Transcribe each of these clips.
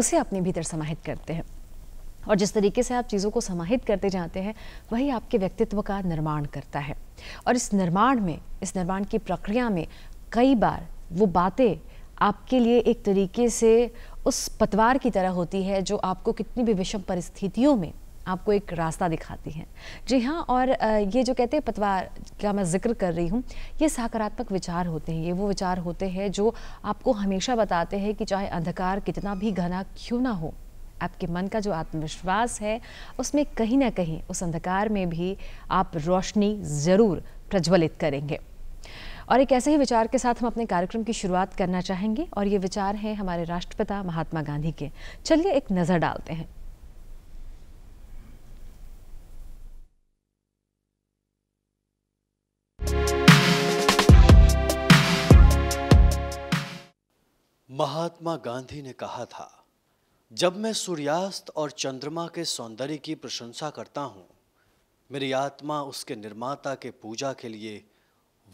उसे अपने भीतर समाहित करते हैं और जिस तरीके से आप चीज़ों को समाहित करते जाते हैं वही आपके व्यक्तित्व का निर्माण करता है और इस निर्माण में इस निर्माण की प्रक्रिया में कई बार वो बातें आपके लिए एक तरीके से उस पतवार की तरह होती है जो आपको कितनी भी विषम परिस्थितियों में आपको एक रास्ता दिखाती हैं जी हाँ और ये जो कहते हैं पतवार का मैं जिक्र कर रही हूँ ये सकारात्मक विचार होते हैं ये वो विचार होते हैं जो आपको हमेशा बताते हैं कि चाहे अंधकार कितना भी घना क्यों ना हो आपके मन का जो आत्मविश्वास है उसमें कहीं ना कहीं उस अंधकार में भी आप रोशनी ज़रूर प्रज्वलित करेंगे और एक ऐसे ही विचार के साथ हम अपने कार्यक्रम की शुरुआत करना चाहेंगे और ये विचार हैं हमारे राष्ट्रपिता महात्मा गांधी के चलिए एक नज़र डालते हैं महात्मा गांधी ने कहा था जब मैं सूर्यास्त और चंद्रमा के सौंदर्य की प्रशंसा करता हूँ मेरी आत्मा उसके निर्माता के पूजा के लिए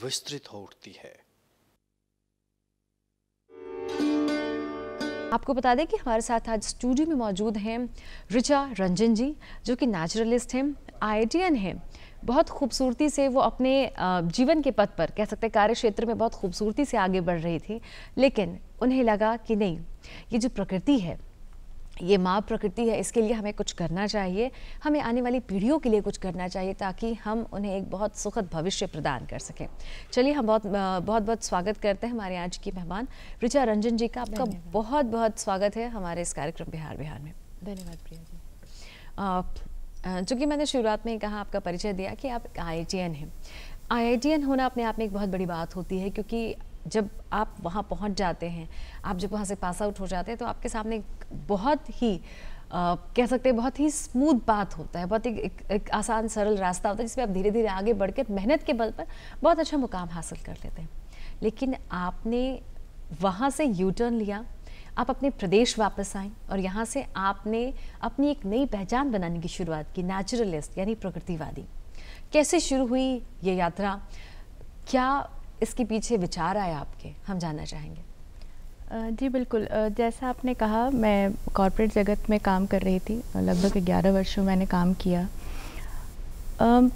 विस्तृत हो उठती है आपको बता दें कि हमारे साथ आज स्टूडियो में मौजूद हैं रिचा रंजन जी जो कि नेचुरलिस्ट हैं आईटीएन हैं बहुत खूबसूरती से वो अपने जीवन के पथ पर कह सकते हैं कार्य क्षेत्र में बहुत खूबसूरती से आगे बढ़ रही थी लेकिन उन्हें लगा कि नहीं ये जो प्रकृति है ये माँ प्रकृति है इसके लिए हमें कुछ करना चाहिए हमें आने वाली पीढ़ियों के लिए कुछ करना चाहिए ताकि हम उन्हें एक बहुत सुखद भविष्य प्रदान कर सकें चलिए हम बहुत बहुत बहुत स्वागत करते हैं हमारे आज की मेहमान ऋचा रंजन जी का आपका बहुत बहुत स्वागत है हमारे इस कार्यक्रम बिहार बिहार में धन्यवाद प्रिया जी चूँकि मैंने शुरुआत में कहा आपका परिचय दिया कि आप आई हैं आई होना अपने आप में एक बहुत बड़ी बात होती है क्योंकि जब आप वहाँ पहुँच जाते हैं आप जब वहाँ से पास आउट हो जाते हैं तो आपके सामने बहुत ही आ, कह सकते हैं बहुत ही स्मूथ बात होता है बहुत ही एक, एक आसान सरल रास्ता होता है जिसमें आप धीरे धीरे आगे बढ़कर मेहनत के बल पर बहुत अच्छा मुकाम हासिल कर लेते हैं लेकिन आपने वहाँ से यू टर्न लिया आप अपने प्रदेश वापस आए और यहाँ से आपने अपनी एक नई पहचान बनाने की शुरुआत की नेचुरलिस्ट यानी प्रकृतिवादी कैसे शुरू हुई ये यात्रा क्या इसके पीछे विचार आया आपके हम जानना चाहेंगे जी बिल्कुल जैसा आपने कहा मैं कॉरपोरेट जगत में काम कर रही थी लगभग ग्यारह वर्षों मैंने काम किया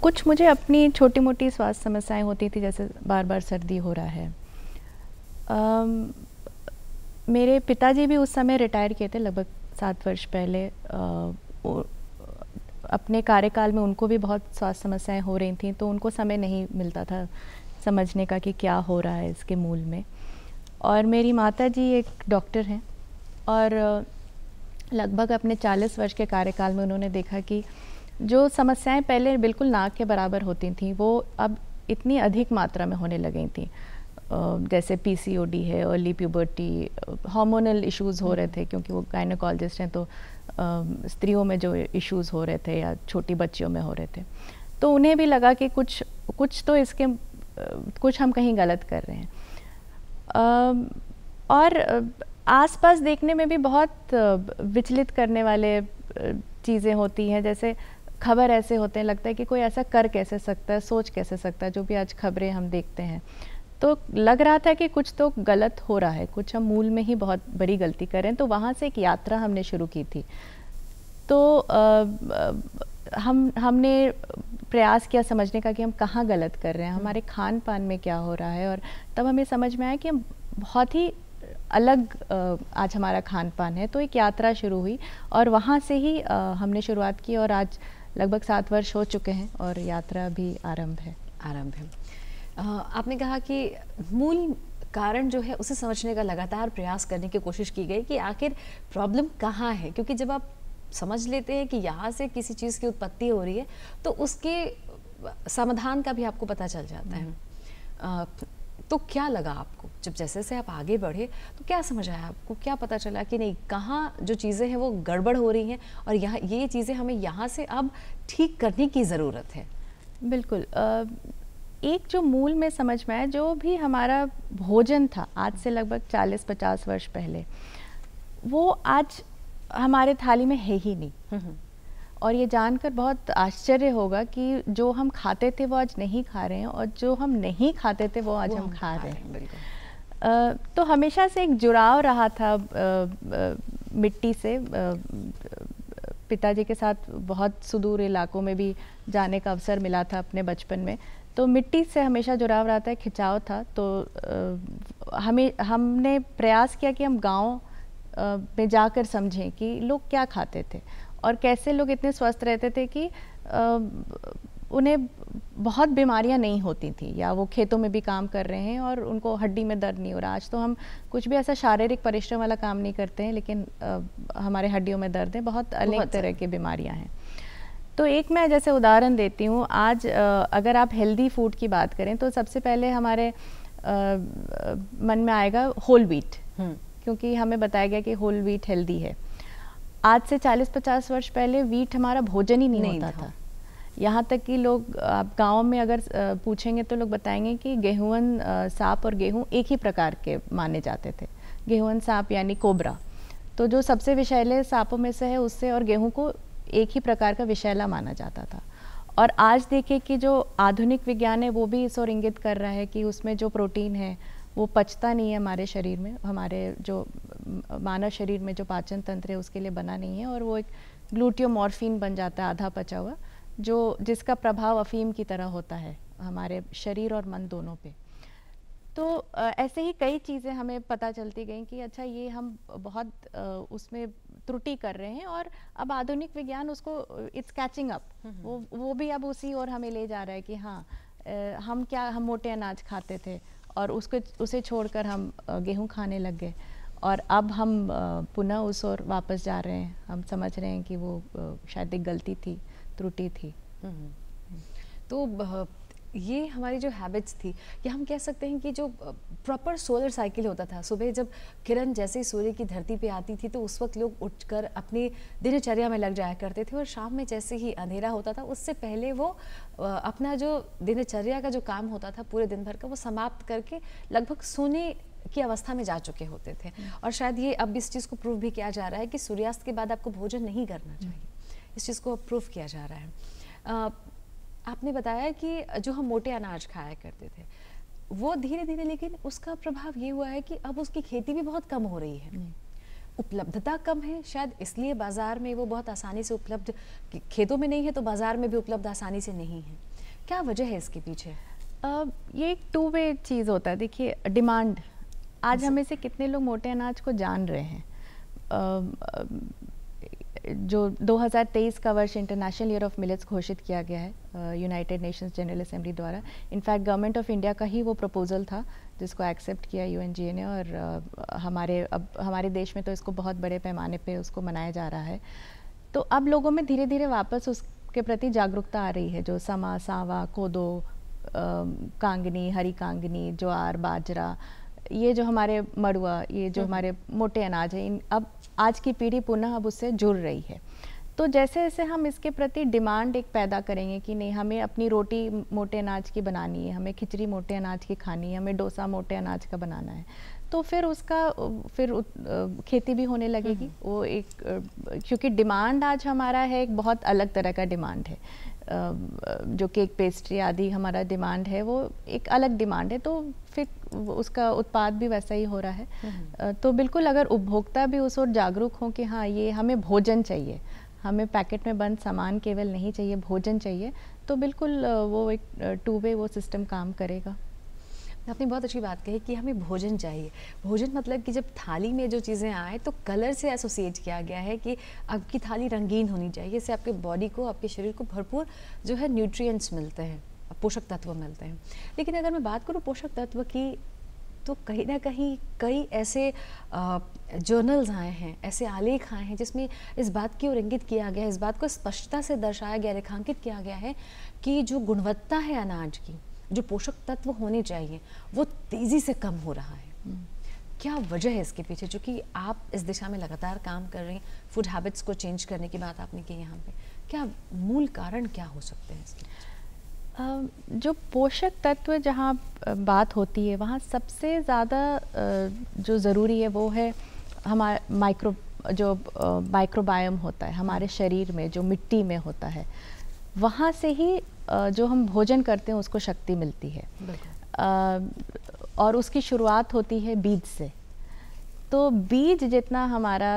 कुछ मुझे अपनी छोटी मोटी स्वास्थ्य समस्याएं होती थी जैसे बार बार सर्दी हो रहा है मेरे पिताजी भी उस समय रिटायर किए थे लगभग सात वर्ष पहले आ, अपने कार्यकाल में उनको भी बहुत स्वास्थ्य समस्याएं हो रही थी तो उनको समय नहीं मिलता था समझने का कि क्या हो रहा है इसके मूल में और मेरी माता जी एक डॉक्टर हैं और लगभग अपने 40 वर्ष के कार्यकाल में उन्होंने देखा कि जो समस्याएं पहले बिल्कुल नाक के बराबर होती थी वो अब इतनी अधिक मात्रा में होने लगी थी जैसे पीसीओडी है अर्ली प्यूबर्टी हार्मोनल इश्यूज हो रहे थे क्योंकि वो गायनोकोलॉजिस्ट हैं तो स्त्रियों में जो इश्यूज हो रहे थे या छोटी बच्चियों में हो रहे थे तो उन्हें भी लगा कि कुछ कुछ तो इसके कुछ हम कहीं गलत कर रहे हैं और आसपास देखने में भी बहुत विचलित करने वाले चीज़ें होती हैं जैसे खबर ऐसे होते हैं लगता है कि कोई ऐसा कर कैसे सकता है सोच कैसे सकता है जो भी आज खबरें हम देखते हैं तो लग रहा था कि कुछ तो गलत हो रहा है कुछ हम मूल में ही बहुत बड़ी गलती कर रहे हैं तो वहाँ से एक यात्रा हमने शुरू की थी तो आ, हम हमने प्रयास किया समझने का कि हम कहाँ गलत कर रहे हैं हमारे खान पान में क्या हो रहा है और तब हमें समझ में आया कि हम बहुत ही अलग आज हमारा खान पान है तो एक यात्रा शुरू हुई और वहाँ से ही हमने शुरुआत की और आज लगभग सात वर्ष हो चुके हैं और यात्रा भी आरंभ है आरंभ है आपने कहा कि मूल कारण जो है उसे समझने का लगातार प्रयास करने की कोशिश की गई कि आखिर प्रॉब्लम कहाँ है क्योंकि जब आप समझ लेते हैं कि यहाँ से किसी चीज़ की उत्पत्ति हो रही है तो उसके समाधान का भी आपको पता चल जाता है हम्म। तो क्या लगा आपको जब जैसे जैसे आप आगे बढ़े तो क्या समझ आया आपको क्या पता चला कि नहीं कहाँ जो चीज़ें हैं वो गड़बड़ हो रही हैं और यहाँ ये चीज़ें हमें यहाँ से अब ठीक करने की ज़रूरत है बिल्कुल आ, एक जो मूल में समझ में आया जो भी हमारा भोजन था आज से लगभग 40-50 वर्ष पहले वो आज हमारे थाली में है ही नहीं हम्म, हम्म। और ये जानकर बहुत आश्चर्य होगा कि जो हम खाते थे वो आज नहीं खा रहे हैं और जो हम नहीं खाते थे वो आज वो हम, हम खा रहे हैं आ, तो हमेशा से एक जुड़ाव रहा था आ, आ, मिट्टी से पिताजी के साथ बहुत सुदूर इलाकों में भी जाने का अवसर मिला था अपने बचपन में तो मिट्टी से हमेशा जुड़ाव रहता है खिंचाव था तो हमें हमने प्रयास किया कि हम गांव में जाकर समझें कि लोग क्या खाते थे और कैसे लोग इतने स्वस्थ रहते थे कि उन्हें बहुत बीमारियां नहीं होती थी या वो खेतों में भी काम कर रहे हैं और उनको हड्डी में दर्द नहीं हो रहा आज तो हम कुछ भी ऐसा शारीरिक परिश्रम वाला काम नहीं करते हैं लेकिन आ, हमारे हड्डियों में दर्द है बहुत अलग तरह की बीमारियां हैं तो एक मैं जैसे उदाहरण देती हूँ आज अगर आप हेल्दी फूड की बात करें तो सबसे पहले हमारे मन में आएगा होल हम्म। व्हीट क्योंकि हमें बताया गया कि होल व्हीट हेल्दी है आज से 40-50 वर्ष पहले वीट हमारा भोजन ही नहीं, नहीं होता था, था। यहाँ तक कि लोग आप गाँव में अगर पूछेंगे तो लोग बताएंगे कि गेहूं सांप और गेहूँ एक ही प्रकार के माने जाते थे गेहूं सांप यानी कोबरा तो जो सबसे विषैले सांपों में से है उससे और गेहूँ को एक ही प्रकार का विषैला माना जाता था और आज देखें कि जो आधुनिक विज्ञान है वो भी इस ओर इंगित कर रहा है कि उसमें जो प्रोटीन है वो पचता नहीं है हमारे शरीर में हमारे जो मानव शरीर में जो पाचन तंत्र है उसके लिए बना नहीं है और वो एक ग्लूटियोमॉर्फिन बन जाता है आधा पचा हुआ जो जिसका प्रभाव अफीम की तरह होता है हमारे शरीर और मन दोनों पे तो ऐसे ही कई चीज़ें हमें पता चलती गई कि अच्छा ये हम बहुत उसमें त्रुटि कर रहे हैं और अब आधुनिक विज्ञान उसको इट्स कैचिंग अप वो वो भी अब उसी और हमें ले जा रहा है कि हाँ आ, हम क्या हम मोटे अनाज खाते थे और उसको उसे छोड़कर हम गेहूं खाने लग गए और अब हम पुनः उस ओर वापस जा रहे हैं हम समझ रहे हैं कि वो शायद एक गलती थी त्रुटि थी हम्म, हम्म। तो ये हमारी जो हैबिट्स थी या हम कह सकते हैं कि जो प्रॉपर सोलर साइकिल होता था सुबह जब किरण जैसे ही सूर्य की धरती पे आती थी तो उस वक्त लोग उठकर अपनी दिनचर्या में लग जाया करते थे और शाम में जैसे ही अंधेरा होता था उससे पहले वो अपना जो दिनचर्या का जो काम होता था पूरे दिन भर का वो समाप्त करके लगभग सोने की अवस्था में जा चुके होते थे और शायद ये अब इस चीज़ को प्रूव भी किया जा रहा है कि सूर्यास्त के बाद आपको भोजन नहीं करना हम्म। चाहिए इस चीज़ को प्रूव किया जा रहा है आपने बताया कि जो हम मोटे अनाज खाया करते थे वो धीरे धीरे लेकिन उसका प्रभाव ये हुआ है कि अब उसकी खेती भी बहुत कम हो रही है उपलब्धता कम है शायद इसलिए बाज़ार में वो बहुत आसानी से उपलब्ध खेतों में नहीं है तो बाज़ार में भी उपलब्ध आसानी से नहीं है क्या वजह है इसके पीछे आ, ये एक टू वे चीज़ होता है देखिए डिमांड आज हमें से कितने लोग मोटे अनाज को जान रहे हैं आ, आ, जो 2023 का वर्ष इंटरनेशनल ईयर ऑफ मिलेट्स घोषित किया गया है यूनाइटेड नेशंस जनरल असेंबली द्वारा इनफैक्ट गवर्नमेंट ऑफ इंडिया का ही वो प्रपोजल था जिसको एक्सेप्ट किया यू ने और uh, हमारे अब हमारे देश में तो इसको बहुत बड़े पैमाने पे उसको मनाया जा रहा है तो अब लोगों में धीरे धीरे वापस उसके प्रति जागरूकता आ रही है जो समा सावा कोदो uh, कांगनी हरी कांगनी ज्वार बाजरा ये जो हमारे मड़ुआ ये जो हम्म। हमारे मोटे अनाज है इन अब आज की पीढ़ी पुनः अब उससे जुड़ रही है तो जैसे जैसे हम इसके प्रति डिमांड एक पैदा करेंगे कि नहीं हमें अपनी रोटी मोटे अनाज की बनानी है हमें खिचड़ी मोटे अनाज की खानी है हमें डोसा मोटे अनाज का बनाना है तो फिर उसका फिर खेती भी होने लगेगी हम्म। वो एक क्योंकि डिमांड आज हमारा है एक बहुत अलग तरह का डिमांड है जो केक पेस्ट्री आदि हमारा डिमांड है वो एक अलग डिमांड है तो फिर उसका उत्पाद भी वैसा ही हो रहा है हम्म, हम्म। तो बिल्कुल अगर उपभोक्ता भी उस ओर जागरूक हों कि हाँ ये हमें भोजन चाहिए हमें पैकेट में बंद सामान केवल नहीं चाहिए भोजन चाहिए तो बिल्कुल वो एक टू वे वो सिस्टम काम करेगा आपने बहुत अच्छी बात कही कि हमें भोजन चाहिए भोजन मतलब कि जब थाली में जो चीज़ें आए तो कलर से एसोसिएट किया गया है कि आपकी थाली रंगीन होनी चाहिए इससे आपके बॉडी को आपके शरीर को भरपूर जो है न्यूट्रिएंट्स मिलते हैं पोषक तत्व मिलते हैं लेकिन अगर मैं बात करूँ पोषक तत्व की तो कहीं ना कहीं कई ऐसे जर्नल्स आए हैं ऐसे आलेख आए हैं जिसमें इस बात की ओर इंगित किया गया है इस बात को स्पष्टता से दर्शाया गया रेखांकित किया गया है कि जो गुणवत्ता है अनाज की जो पोषक तत्व होने चाहिए वो तेज़ी से कम हो रहा है हम्म। क्या वजह है इसके पीछे चूँकि आप इस दिशा में लगातार काम कर रही हैं फूड हैबिट्स को चेंज करने की बात आपने की यहाँ पे क्या मूल कारण क्या हो सकते हैं इसके जो पोषक तत्व जहाँ बात होती है वहाँ सबसे ज़्यादा जो ज़रूरी है वो है हमारा माइक्रो जो माइक्रोबायोम होता है हमारे शरीर में जो मिट्टी में होता है वहाँ से ही जो हम भोजन करते हैं उसको शक्ति मिलती है और उसकी शुरुआत होती है बीज से तो बीज जितना हमारा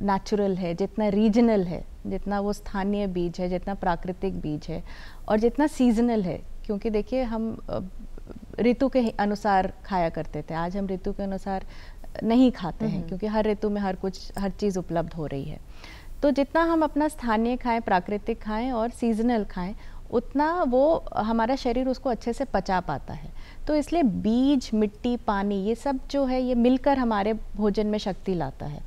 नेचुरल है जितना रीजनल है जितना वो स्थानीय बीज है जितना प्राकृतिक बीज है और जितना सीजनल है क्योंकि देखिए हम ऋतु के अनुसार खाया करते थे आज हम ऋतु के अनुसार नहीं खाते हैं हम्म। क्योंकि हर ऋतु में हर कुछ हर चीज़ उपलब्ध हो रही है तो जितना हम अपना स्थानीय खाएं प्राकृतिक खाएं और सीजनल खाएं उतना वो हमारा शरीर उसको अच्छे से पचा पाता है तो इसलिए बीज मिट्टी पानी ये सब जो है ये मिलकर हमारे भोजन में शक्ति लाता है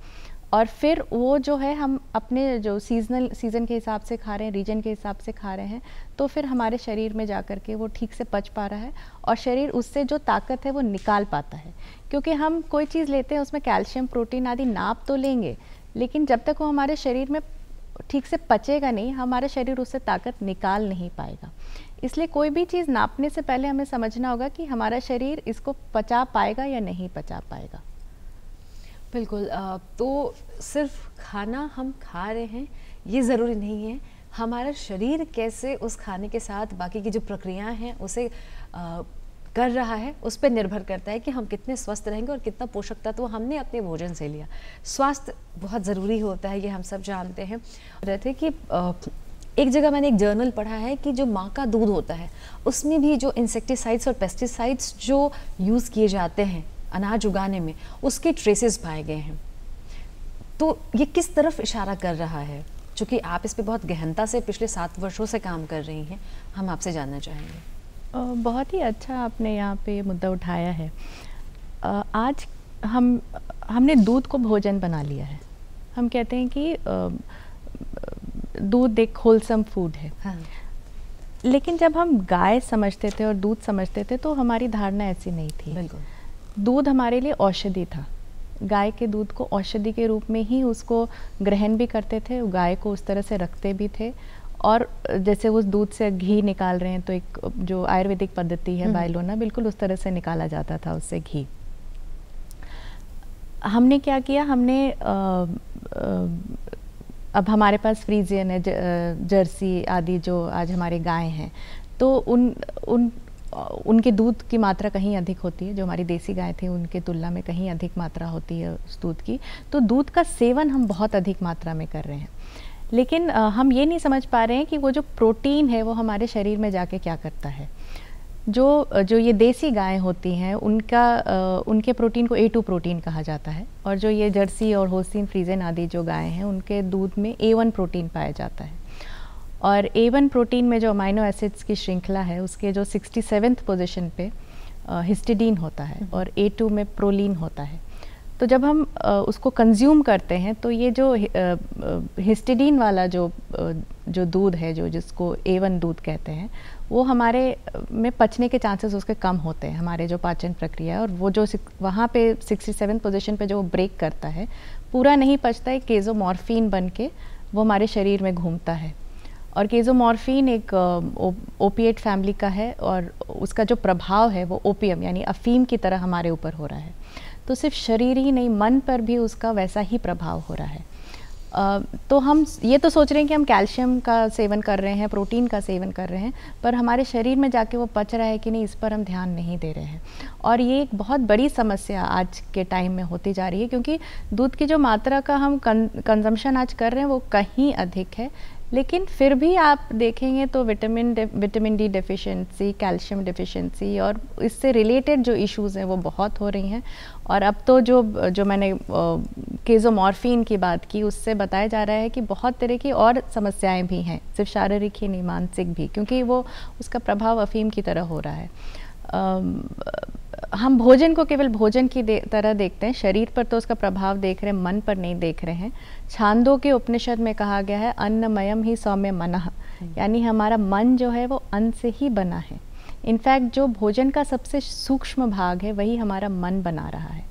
और फिर वो जो है हम अपने जो सीजनल सीज़न के हिसाब से खा रहे हैं रीजन के हिसाब से खा रहे हैं तो फिर हमारे शरीर में जा कर के वो ठीक से पच पा रहा है और शरीर उससे जो ताकत है वो निकाल पाता है क्योंकि हम कोई चीज़ लेते हैं उसमें कैल्शियम प्रोटीन आदि नाप तो लेंगे लेकिन जब तक वो हमारे शरीर में ठीक से पचेगा नहीं हमारा शरीर उससे ताकत निकाल नहीं पाएगा इसलिए कोई भी चीज़ नापने से पहले हमें समझना होगा कि हमारा शरीर इसको पचा पाएगा या नहीं पचा पाएगा बिल्कुल तो सिर्फ खाना हम खा रहे हैं ये ज़रूरी नहीं है हमारा शरीर कैसे उस खाने के साथ बाकी की जो प्रक्रियाएं हैं उसे कर रहा है उस पर निर्भर करता है कि हम कितने स्वस्थ रहेंगे और कितना पोषक तत्व हमने अपने भोजन से लिया स्वास्थ्य बहुत ज़रूरी होता है ये हम सब जानते हैं रहते कि एक जगह मैंने एक जर्नल पढ़ा है कि जो माँ का दूध होता है उसमें भी जो इंसेक्टिसाइड्स और पेस्टिसाइड्स जो यूज़ किए जाते हैं अनाज उगाने में उसके ट्रेसेस पाए गए हैं तो ये किस तरफ इशारा कर रहा है चूँकि आप इस पर बहुत गहनता से पिछले सात वर्षों से काम कर रही हैं हम आपसे जानना चाहेंगे बहुत ही अच्छा आपने यहाँ पे मुद्दा उठाया है आज हम हमने दूध को भोजन बना लिया है हम कहते हैं कि दूध एक होलसम फूड है हाँ। लेकिन जब हम गाय समझते थे और दूध समझते थे तो हमारी धारणा ऐसी नहीं थी दूध हमारे लिए औषधि था गाय के दूध को औषधि के रूप में ही उसको ग्रहण भी करते थे गाय को उस तरह से रखते भी थे और जैसे उस दूध से घी निकाल रहे हैं तो एक जो आयुर्वेदिक पद्धति है हम्म। बायलोना बिल्कुल उस तरह से निकाला जाता था उससे घी हमने क्या किया हमने आ, आ, अब हमारे पास फ्रीजियन है जर्सी आदि जो आज हमारे गाय हैं तो उन उन उनके दूध की मात्रा कहीं अधिक होती है जो हमारी देसी गाय थी उनके तुलना में कहीं अधिक मात्रा होती है उस दूध की तो दूध का सेवन हम बहुत अधिक मात्रा में कर रहे हैं लेकिन हम ये नहीं समझ पा रहे हैं कि वो जो प्रोटीन है वो हमारे शरीर में जाके क्या करता है जो जो ये देसी गायें होती हैं उनका उनके प्रोटीन को ए टू प्रोटीन कहा जाता है और जो ये जर्सी और होसिन फ्रीजन आदि जो गायें हैं उनके दूध में ए वन प्रोटीन पाया जाता है और ए वन प्रोटीन में जो अमाइनो एसिड्स की श्रृंखला है उसके जो सिक्सटी सेवेंथ पोजिशन पर हिस्टिडीन होता है और ए टू में प्रोलिन होता है तो जब हम उसको कंज्यूम करते हैं तो ये जो हिस्टिडीन वाला जो जो दूध है जो जिसको ए वन दूध कहते हैं वो हमारे में पचने के चांसेस उसके कम होते हैं हमारे जो पाचन प्रक्रिया है और वो जो वहाँ पे 67 पोजिशन पर जो ब्रेक करता है पूरा नहीं पचता है केजोमॉर्फिन बन के वो हमारे शरीर में घूमता है और केजोमॉर्फिन एक ओपिएट फैमिली का है और उसका जो प्रभाव है वो ओपियम यानी अफीम की तरह हमारे ऊपर हो रहा है तो सिर्फ शरीर ही नहीं मन पर भी उसका वैसा ही प्रभाव हो रहा है तो हम ये तो सोच रहे हैं कि हम कैल्शियम का सेवन कर रहे हैं प्रोटीन का सेवन कर रहे हैं पर हमारे शरीर में जाके वो पच रहा है कि नहीं इस पर हम ध्यान नहीं दे रहे हैं और ये एक बहुत बड़ी समस्या आज के टाइम में होती जा रही है क्योंकि दूध की जो मात्रा का हम कंजम्पशन आज कर रहे हैं वो कहीं अधिक है लेकिन फिर भी आप देखेंगे तो vitamin vitamin D deficiency calcium deficiency और इससे रिलेटेड जो इश्यूज हैं वो बहुत हो रही हैं और अब तो जो जो मैंने केजोमॉर्फिन की बात की उससे बताया जा रहा है कि बहुत तरह की और समस्याएं भी हैं सिर्फ शारीरिक ही नहीं मानसिक भी क्योंकि वो उसका प्रभाव अफीम की तरह हो रहा है हम भोजन को केवल भोजन की दे, तरह देखते हैं शरीर पर तो उसका प्रभाव देख रहे हैं मन पर नहीं देख रहे हैं छांदों के उपनिषद में कहा गया है अन्नमयम ही सौम्य मन हम्म। यानी हमारा मन जो है वो अन्न से ही बना है इनफैक्ट जो भोजन का सबसे सूक्ष्म भाग है वही हमारा मन बना रहा है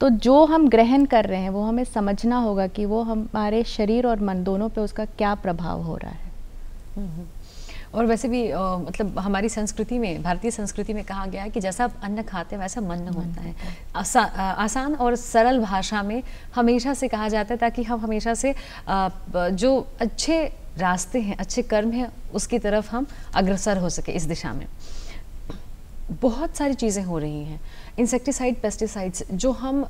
तो जो हम ग्रहण कर रहे हैं वो हमें समझना होगा कि वो हमारे शरीर और मन दोनों पे उसका क्या प्रभाव हो रहा है हम्म, हम्म। और वैसे भी आ, मतलब हमारी संस्कृति में भारतीय संस्कृति में कहा गया है कि जैसा आप अन्न खाते हैं वैसा मन न होता है आसा, आ, आसान और सरल भाषा में हमेशा से कहा जाता है ताकि हम हमेशा से आ, जो अच्छे रास्ते हैं अच्छे कर्म हैं उसकी तरफ हम अग्रसर हो सके इस दिशा में बहुत सारी चीज़ें हो रही हैं इंसेक्टिसाइड पेस्टिसाइड्स जो हम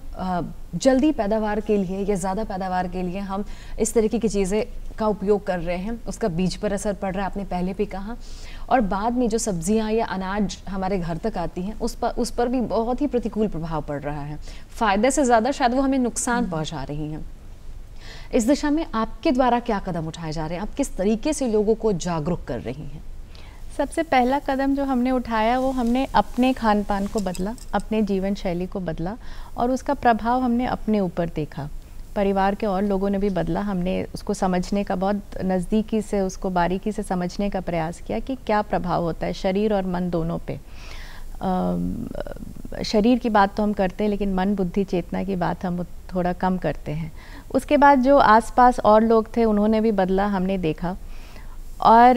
जल्दी पैदावार के लिए या ज़्यादा पैदावार के लिए हम इस तरीके की चीज़ें का उपयोग कर रहे हैं उसका बीज पर असर पड़ रहा है आपने पहले भी कहा और बाद में जो सब्जियां या अनाज हमारे घर तक आती हैं उस पर उस पर भी बहुत ही प्रतिकूल प्रभाव पड़ रहा है फ़ायदे से ज़्यादा शायद वो हमें नुकसान पहुँचा रही हैं इस दिशा में आपके द्वारा क्या कदम उठाए जा रहे हैं आप किस तरीके से लोगों को जागरूक कर रही हैं सबसे पहला कदम जो हमने उठाया वो हमने अपने खान पान को बदला अपने जीवन शैली को बदला और उसका प्रभाव हमने अपने ऊपर देखा परिवार के और लोगों ने भी बदला हमने उसको समझने का बहुत नज़दीकी से उसको बारीकी से समझने का प्रयास किया कि क्या प्रभाव होता है शरीर और मन दोनों पे शरीर की बात तो हम करते हैं लेकिन मन बुद्धि चेतना की बात हम थोड़ा कम करते हैं उसके बाद जो आसपास और लोग थे उन्होंने भी बदला हमने देखा और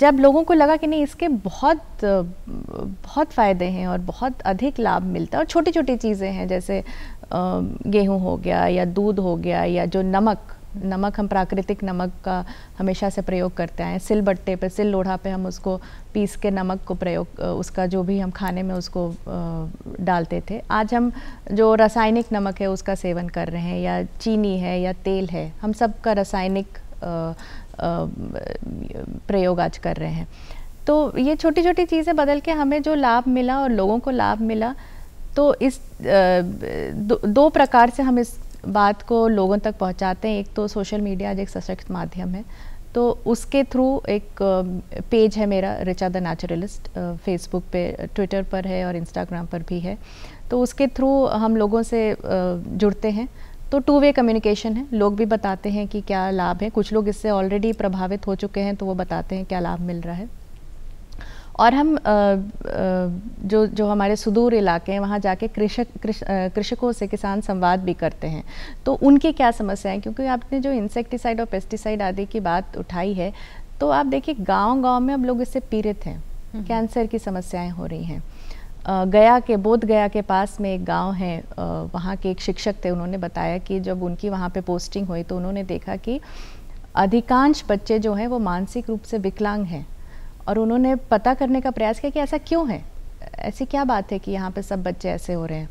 जब लोगों को लगा कि नहीं इसके बहुत बहुत फ़ायदे हैं और बहुत अधिक लाभ मिलता है और छोटी छोटी चीज़ें हैं जैसे गेहूँ हो गया या दूध हो गया या जो नमक नमक हम प्राकृतिक नमक का हमेशा से प्रयोग करते आए सिल बट्टे पे सिल लोढ़ा पे हम उसको पीस के नमक को प्रयोग उसका जो भी हम खाने में उसको डालते थे आज हम जो रासायनिक नमक है उसका सेवन कर रहे हैं या चीनी है या तेल है हम सब का रासायनिक प्रयोग आज कर रहे हैं तो ये छोटी छोटी चीज़ें बदल के हमें जो लाभ मिला और लोगों को लाभ मिला तो इस दो, दो प्रकार से हम इस बात को लोगों तक पहुंचाते हैं एक तो सोशल मीडिया एक सशक्त माध्यम है तो उसके थ्रू एक पेज है मेरा रिचा द नेचुरलिस्ट फेसबुक पे ट्विटर पर है और इंस्टाग्राम पर भी है तो उसके थ्रू हम लोगों से जुड़ते हैं तो टू वे कम्युनिकेशन है लोग भी बताते हैं कि क्या लाभ है कुछ लोग इससे ऑलरेडी प्रभावित हो चुके हैं तो वो बताते हैं क्या लाभ मिल रहा है और हम जो जो हमारे सुदूर इलाके हैं वहाँ जाके कृषक कृषकों से किसान संवाद भी करते हैं तो उनकी क्या समस्याएं क्योंकि आपने जो इंसेक्टिसाइड और पेस्टिसाइड आदि की बात उठाई है तो आप देखिए गांव गांव में अब लोग इससे पीड़ित हैं हम्म। कैंसर की समस्याएं हो रही हैं गया के बोध गया के पास में एक गांव है वहाँ के एक शिक्षक थे उन्होंने बताया कि जब उनकी वहाँ पे पोस्टिंग हुई तो उन्होंने देखा कि अधिकांश बच्चे जो हैं वो मानसिक रूप से विकलांग हैं और उन्होंने पता करने का प्रयास किया कि ऐसा क्यों है ऐसी क्या बात है कि यहाँ पे सब बच्चे ऐसे हो रहे हैं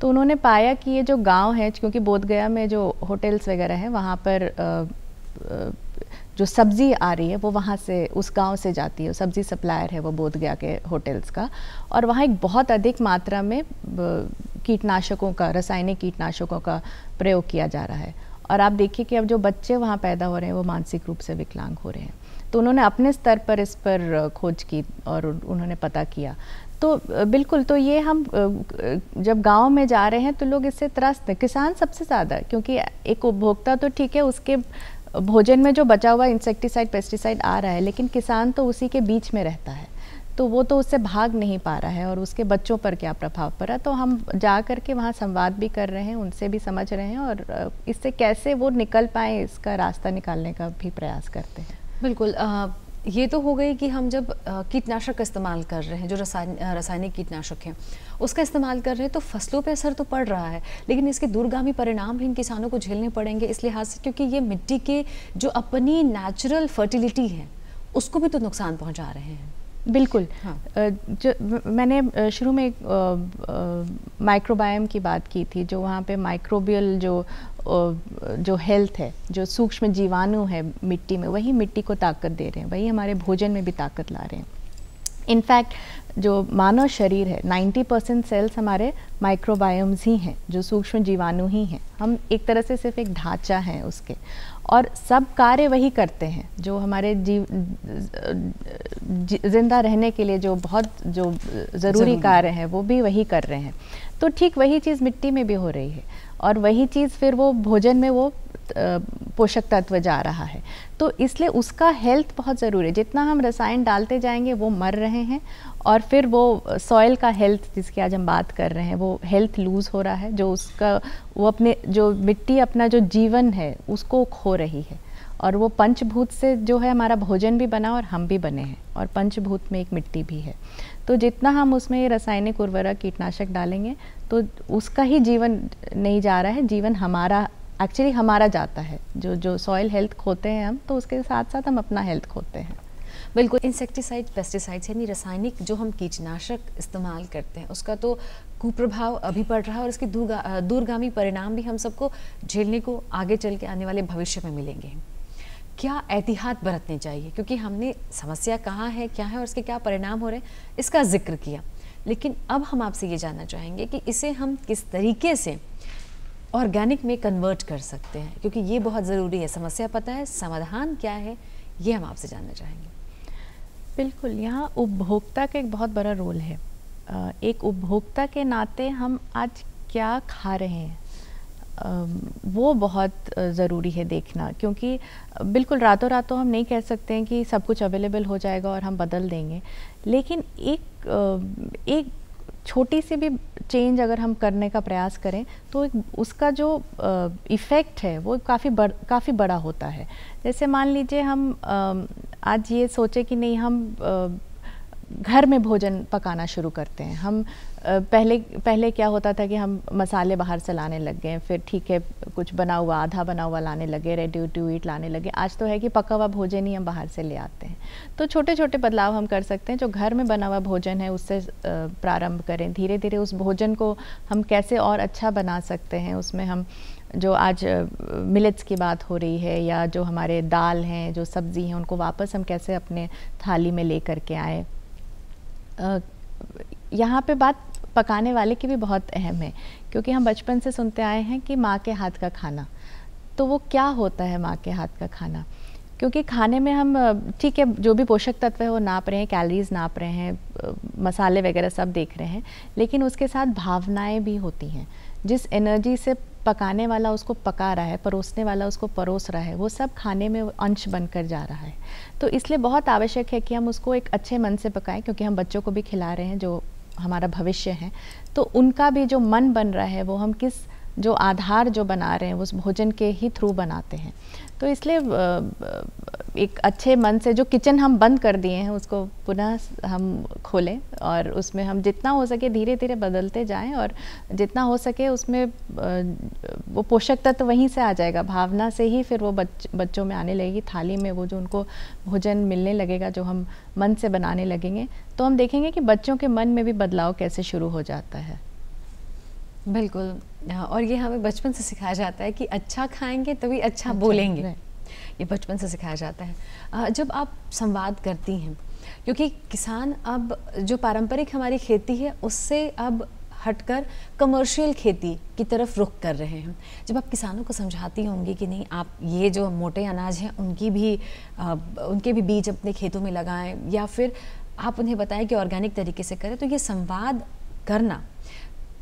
तो उन्होंने पाया कि ये जो गांव है क्योंकि बोधगया में जो होटल्स वगैरह हैं वहाँ पर जो सब्ज़ी आ रही है वो वहाँ से उस गांव से जाती है सब्ज़ी सप्लायर है वो बोधगया के होटल्स का और वहाँ एक बहुत अधिक मात्रा में कीटनाशकों का रासायनिक कीटनाशकों का प्रयोग किया जा रहा है और आप देखिए कि अब जो बच्चे वहाँ पैदा हो रहे हैं वो मानसिक रूप से विकलांग हो रहे हैं तो उन्होंने अपने स्तर पर इस पर खोज की और उन्होंने पता किया तो बिल्कुल तो ये हम जब गांव में जा रहे हैं तो लोग इससे त्रस्त हैं किसान सबसे ज़्यादा क्योंकि एक उपभोक्ता तो ठीक है उसके भोजन में जो बचा हुआ इंसेक्टिसाइड पेस्टिसाइड आ रहा है लेकिन किसान तो उसी के बीच में रहता है तो वो तो उससे भाग नहीं पा रहा है और उसके बच्चों पर क्या प्रभाव पड़ा तो हम जा कर के वहाँ संवाद भी कर रहे हैं उनसे भी समझ रहे हैं और इससे कैसे वो निकल पाए इसका रास्ता निकालने का भी प्रयास करते हैं बिल्कुल ये तो हो गई कि हम जब कीटनाशक का इस्तेमाल कर रहे हैं जो रसायन रासायनिक कीटनाशक हैं उसका इस्तेमाल कर रहे हैं तो फसलों पे असर तो पड़ रहा है लेकिन इसके दूरगामी परिणाम भी इन किसानों को झेलने पड़ेंगे इस लिहाज से क्योंकि ये मिट्टी के जो अपनी नेचुरल फर्टिलिटी है उसको भी तो नुकसान पहुँचा रहे हैं बिल्कुल हाँ। जो मैंने शुरू में माइक्रोबायम की बात की थी जो वहाँ पे माइक्रोबियल जो जो हेल्थ है जो सूक्ष्म जीवाणु है मिट्टी में वही मिट्टी को ताकत दे रहे हैं वही हमारे भोजन में भी ताकत ला रहे हैं इनफैक्ट जो मानव शरीर है 90 परसेंट सेल्स हमारे माइक्रोबायोम्स ही हैं जो सूक्ष्म जीवाणु ही हैं हम एक तरह से सिर्फ एक ढांचा हैं उसके और सब कार्य वही करते हैं जो हमारे जीव जिंदा रहने के लिए जो बहुत जो ज़रूरी कार्य हैं वो भी वही कर रहे हैं तो ठीक वही चीज़ मिट्टी में भी हो रही है और वही चीज़ फिर वो भोजन में वो पोषक तत्व जा रहा है तो इसलिए उसका हेल्थ बहुत ज़रूरी है जितना हम रसायन डालते जाएंगे वो मर रहे हैं और फिर वो सॉइल का हेल्थ जिसकी आज हम बात कर रहे हैं वो हेल्थ लूज़ हो रहा है जो उसका वो अपने जो मिट्टी अपना जो जीवन है उसको खो रही है और वो पंचभूत से जो है हमारा भोजन भी बना और हम भी बने हैं और पंचभूत में एक मिट्टी भी है तो जितना हम उसमें रासायनिक उर्वरक कीटनाशक डालेंगे तो उसका ही जीवन नहीं जा रहा है जीवन हमारा एक्चुअली हमारा जाता है जो जो सॉयल हेल्थ खोते हैं हम तो उसके साथ साथ हम अपना हेल्थ खोते हैं बिल्कुल इंसेक्टिसाइड पेस्टिसाइड्स यानी रासायनिक जो हम कीटनाशक इस्तेमाल करते हैं उसका तो कुप्रभाव अभी पड़ रहा है और इसके दूरगामी परिणाम भी हम सबको झेलने को आगे चल के आने वाले भविष्य में मिलेंगे क्या एहतियात बरतनी चाहिए क्योंकि हमने समस्या कहाँ है क्या है और इसके क्या परिणाम हो रहे हैं इसका जिक्र किया लेकिन अब हम आपसे ये जानना चाहेंगे कि इसे हम किस तरीके से ऑर्गेनिक में कन्वर्ट कर सकते हैं क्योंकि ये बहुत ज़रूरी है समस्या पता है समाधान क्या है ये हम आपसे जानना चाहेंगे बिल्कुल यहाँ उपभोक्ता का एक बहुत बड़ा रोल है एक उपभोक्ता के नाते हम आज क्या खा रहे हैं वो बहुत ज़रूरी है देखना क्योंकि बिल्कुल रातों रातों तो हम नहीं कह सकते हैं कि सब कुछ अवेलेबल हो जाएगा और हम बदल देंगे लेकिन एक एक छोटी सी भी चेंज अगर हम करने का प्रयास करें तो एक उसका जो इफ़ेक्ट है वो काफ़ी बड़ काफ़ी बड़ा होता है जैसे मान लीजिए हम आज ये सोचे कि नहीं हम घर में भोजन पकाना शुरू करते हैं हम पहले पहले क्या होता था कि हम मसाले बाहर से लाने लग गए फिर ठीक है कुछ बना हुआ आधा बना हुआ लाने लगे रेडी टू ईट लाने लगे आज तो है कि पका हुआ भोजन ही हम बाहर से ले आते हैं तो छोटे छोटे बदलाव हम कर सकते हैं जो घर में बना हुआ भोजन है उससे प्रारंभ करें धीरे धीरे उस भोजन को हम कैसे और अच्छा बना सकते हैं उसमें हम जो आज मिलेट्स की बात हो रही है या जो हमारे दाल हैं जो सब्ज़ी हैं उनको वापस हम कैसे अपने थाली में ले करके आएँ यहाँ पे बात पकाने वाले की भी बहुत अहम है क्योंकि हम बचपन से सुनते आए हैं कि माँ के हाथ का खाना तो वो क्या होता है माँ के हाथ का खाना क्योंकि खाने में हम ठीक है जो भी पोषक तत्व है वो नाप रहे हैं कैलरीज नाप रहे हैं मसाले वगैरह सब देख रहे हैं लेकिन उसके साथ भावनाएं भी होती हैं जिस एनर्जी से पकाने वाला उसको पका रहा है परोसने वाला उसको परोस रहा है वो सब खाने में अंश बनकर जा रहा है तो इसलिए बहुत आवश्यक है कि हम उसको एक अच्छे मन से पकाएं क्योंकि हम बच्चों को भी खिला रहे हैं जो हमारा भविष्य है तो उनका भी जो मन बन रहा है वो हम किस जो आधार जो बना रहे हैं उस भोजन के ही थ्रू बनाते हैं तो इसलिए एक अच्छे मन से जो किचन हम बंद कर दिए हैं उसको पुनः हम खोलें और उसमें हम जितना हो सके धीरे धीरे बदलते जाएं और जितना हो सके उसमें वो पोषक तत्व तो वहीं से आ जाएगा भावना से ही फिर वो बच, बच्चों में आने लगेगी थाली में वो जो उनको भोजन मिलने लगेगा जो हम मन से बनाने लगेंगे तो हम देखेंगे कि बच्चों के मन में भी बदलाव कैसे शुरू हो जाता है बिल्कुल और ये हमें बचपन से सिखाया जाता है कि अच्छा खाएंगे तभी अच्छा, अच्छा बोलेंगे ये बचपन से सिखाया जाता है जब आप संवाद करती हैं क्योंकि किसान अब जो पारंपरिक हमारी खेती है उससे अब हटकर कमर्शियल खेती की तरफ रुख कर रहे हैं जब आप किसानों को समझाती होंगी कि नहीं आप ये जो मोटे अनाज हैं उनकी भी आ, उनके भी बीज अपने खेतों में लगाएं या फिर आप उन्हें बताएं कि ऑर्गेनिक तरीके से करें तो ये संवाद करना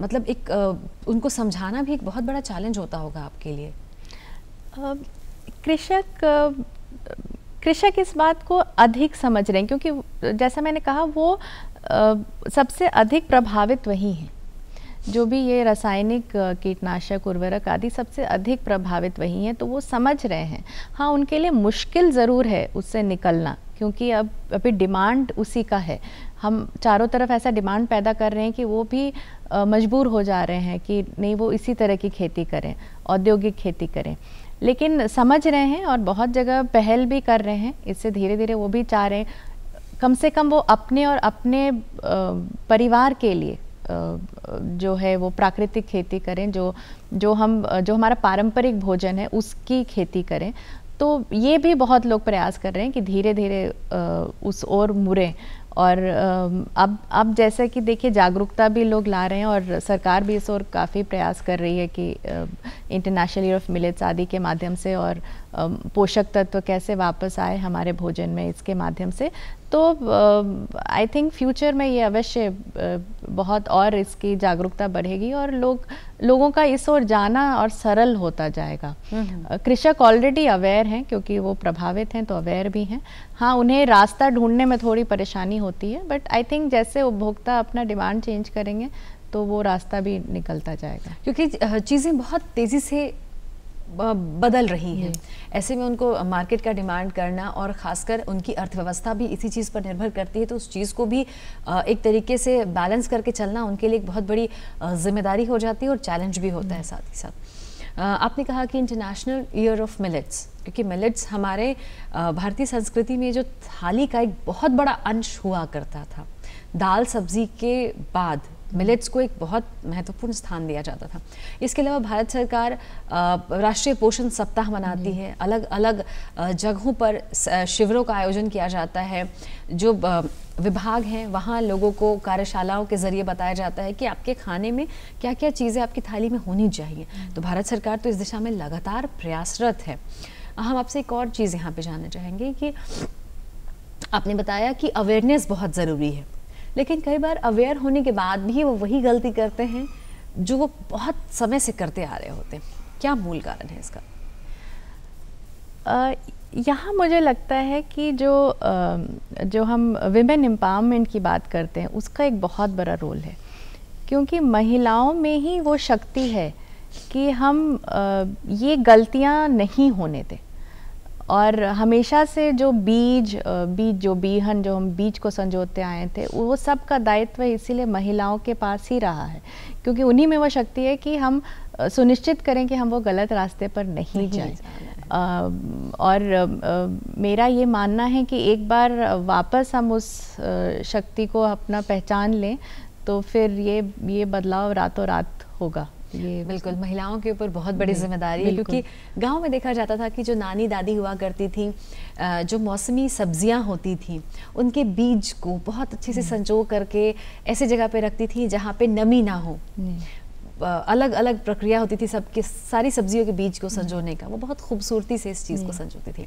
मतलब एक उनको समझाना भी एक बहुत बड़ा चैलेंज होता होगा आपके लिए कृषक कृषक इस बात को अधिक समझ रहे हैं क्योंकि जैसा मैंने कहा वो सबसे अधिक प्रभावित वही हैं जो भी ये रासायनिक कीटनाशक उर्वरक आदि सबसे अधिक प्रभावित वही हैं तो वो समझ रहे हैं हाँ उनके लिए मुश्किल ज़रूर है उससे निकलना क्योंकि अब अभी डिमांड उसी का है हम चारों तरफ ऐसा डिमांड पैदा कर रहे हैं कि वो भी मजबूर हो जा रहे हैं कि नहीं वो इसी तरह की खेती करें औद्योगिक खेती करें लेकिन समझ रहे हैं और बहुत जगह पहल भी कर रहे हैं इससे धीरे धीरे वो भी चाह रहे हैं कम से कम वो अपने और अपने परिवार के लिए जो है वो प्राकृतिक खेती करें जो जो हम जो हमारा पारंपरिक भोजन है उसकी खेती करें तो ये भी बहुत लोग प्रयास कर रहे हैं कि धीरे धीरे उस ओर मुरें और अब अब जैसा कि देखिए जागरूकता भी लोग ला रहे हैं और सरकार भी इस ओर काफ़ी प्रयास कर रही है कि इंटरनेशनल ईयर ऑफ मिलेट्स आदि के माध्यम से और पोषक तत्व कैसे वापस आए हमारे भोजन में इसके माध्यम से तो आई थिंक फ्यूचर में ये अवश्य बहुत और इसकी जागरूकता बढ़ेगी और लोग लोगों का इस ओर जाना और सरल होता जाएगा हम्म। कृषक ऑलरेडी अवेयर हैं क्योंकि वो प्रभावित हैं तो अवेयर भी हैं हाँ उन्हें रास्ता ढूंढने में थोड़ी परेशानी होती है बट आई थिंक जैसे उपभोक्ता अपना डिमांड चेंज करेंगे तो वो रास्ता भी निकलता जाएगा क्योंकि चीज़ें बहुत तेज़ी से बदल रही हैं ऐसे में उनको मार्केट का डिमांड करना और ख़ासकर उनकी अर्थव्यवस्था भी इसी चीज़ पर निर्भर करती है तो उस चीज़ को भी एक तरीके से बैलेंस करके चलना उनके लिए एक बहुत बड़ी जिम्मेदारी हो जाती है और चैलेंज भी होता है हम्म। साथ ही साथ आपने कहा कि इंटरनेशनल ईयर ऑफ मिलेट्स क्योंकि मिलेट्स हमारे भारतीय संस्कृति में जो थाली का एक बहुत बड़ा अंश हुआ करता था दाल सब्जी के बाद मिलेट्स को एक बहुत महत्वपूर्ण स्थान दिया जाता था इसके अलावा भारत सरकार राष्ट्रीय पोषण सप्ताह मनाती है अलग अलग जगहों पर शिविरों का आयोजन किया जाता है जो विभाग हैं वहाँ लोगों को कार्यशालाओं के जरिए बताया जाता है कि आपके खाने में क्या क्या चीज़ें आपकी थाली में होनी चाहिए हम्म। तो भारत सरकार तो इस दिशा में लगातार प्रयासरत है हम आपसे एक और चीज़ यहाँ पे जानना चाहेंगे कि आपने बताया कि अवेयरनेस बहुत ज़रूरी है लेकिन कई बार अवेयर होने के बाद भी वो वही गलती करते हैं जो वो बहुत समय से करते आ रहे होते हैं क्या मूल कारण है इसका यहाँ मुझे लगता है कि जो जो हम विमेन एम्पावरमेंट की बात करते हैं उसका एक बहुत बड़ा रोल है क्योंकि महिलाओं में ही वो शक्ति है कि हम ये गलतियाँ नहीं होने दें और हमेशा से जो बीज बीज जो बीहन जो हम बीज को संजोते आए थे वो सब का दायित्व इसीलिए महिलाओं के पास ही रहा है क्योंकि उन्हीं में वो शक्ति है कि हम सुनिश्चित करें कि हम वो गलत रास्ते पर नहीं, नहीं जाएं और आ, मेरा ये मानना है कि एक बार वापस हम उस शक्ति को अपना पहचान लें तो फिर ये ये बदलाव रातों रात होगा ये बिल्कुल महिलाओं के ऊपर बहुत बड़ी हम्म, जिम्मेदारी है क्योंकि गांव में देखा जाता था कि जो नानी दादी हुआ करती थी जो मौसमी सब्जियां होती थी उनके बीज को बहुत अच्छे से हम्म। संजो करके ऐसे जगह पे रखती थी जहाँ पे नमी ना हो हम्म। अलग अलग प्रक्रिया होती थी सबके सारी सब्जियों के बीज को संजोने का वो बहुत खूबसूरती से इस चीज़ को संजोती थी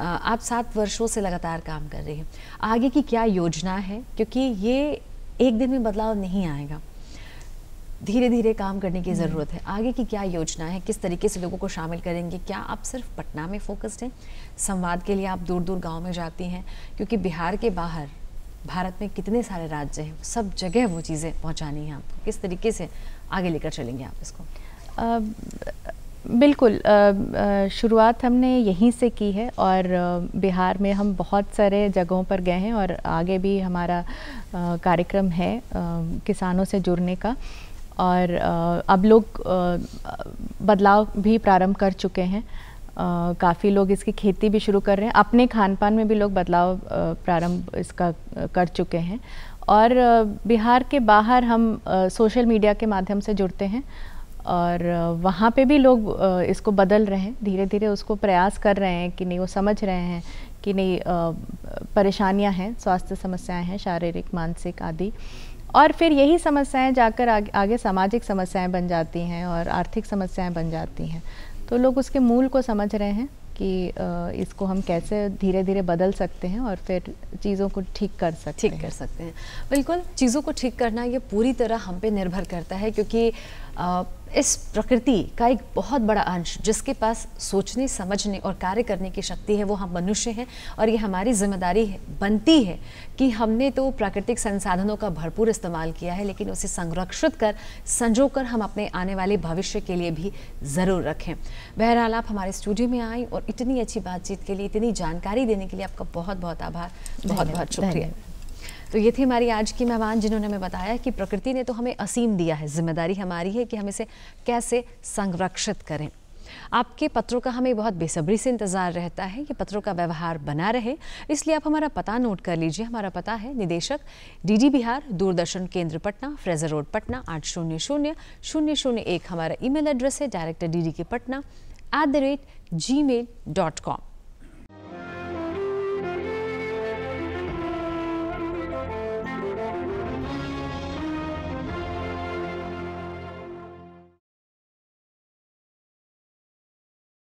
आप सात वर्षों से लगातार काम कर रही हैं आगे की क्या योजना है क्योंकि ये एक दिन में बदलाव नहीं आएगा धीरे धीरे काम करने की हम्म। ज़रूरत है आगे की क्या योजना है किस तरीके से लोगों को शामिल करेंगे क्या आप सिर्फ पटना में फोकस्ड हैं संवाद के लिए आप दूर दूर गाँव में जाती हैं क्योंकि बिहार के बाहर भारत में कितने सारे राज्य हैं सब जगह वो चीज़ें पहुँचानी हैं आपको किस तरीके से आगे लेकर चलेंगे आप इसको बिल्कुल शुरुआत हमने यहीं से की है और बिहार में हम बहुत सारे जगहों पर गए हैं और आगे भी हमारा कार्यक्रम है किसानों से जुड़ने का और अब लोग बदलाव भी प्रारंभ कर चुके हैं काफ़ी लोग इसकी खेती भी शुरू कर रहे हैं अपने खान पान में भी लोग बदलाव प्रारंभ इसका कर चुके हैं और बिहार के बाहर हम सोशल मीडिया के माध्यम से जुड़ते हैं और वहाँ पे भी लोग इसको बदल रहे हैं धीरे धीरे उसको प्रयास कर रहे हैं कि नहीं वो समझ रहे हैं कि नहीं परेशानियाँ हैं स्वास्थ्य समस्याएँ हैं शारीरिक मानसिक आदि और फिर यही समस्याएं जाकर आगे, आगे सामाजिक समस्याएं बन जाती हैं और आर्थिक समस्याएं बन जाती हैं तो लोग उसके मूल को समझ रहे हैं कि इसको हम कैसे धीरे धीरे बदल सकते हैं और फिर चीज़ों को ठीक कर सकते ठीक कर सकते हैं बिल्कुल चीज़ों को ठीक करना ये पूरी तरह हम पे निर्भर करता है क्योंकि इस प्रकृति का एक बहुत बड़ा अंश जिसके पास सोचने समझने और कार्य करने की शक्ति है वो हम मनुष्य हैं और ये हमारी जिम्मेदारी बनती है कि हमने तो प्राकृतिक संसाधनों का भरपूर इस्तेमाल किया है लेकिन उसे संरक्षित कर संजो कर हम अपने आने वाले भविष्य के लिए भी ज़रूर रखें बहरहाल आप हमारे स्टूडियो में आई और इतनी अच्छी बातचीत के लिए इतनी जानकारी देने के लिए आपका बहुत बहुत आभार बहुत बहुत शुक्रिया तो ये थी हमारी आज की मेहमान जिन्होंने हमें बताया कि प्रकृति ने तो हमें असीम दिया है जिम्मेदारी हमारी है कि हम इसे कैसे संरक्षित करें आपके पत्रों का हमें बहुत बेसब्री से इंतज़ार रहता है कि पत्रों का व्यवहार बना रहे इसलिए आप हमारा पता नोट कर लीजिए हमारा पता है निदेशक डीडी बिहार दूरदर्शन केंद्र पटना फ्रेजर रोड पटना आठ शून्य शून्य शून्य शून्य एक हमारा ईमेल एड्रेस है director D K Patna at the rate gmail dot com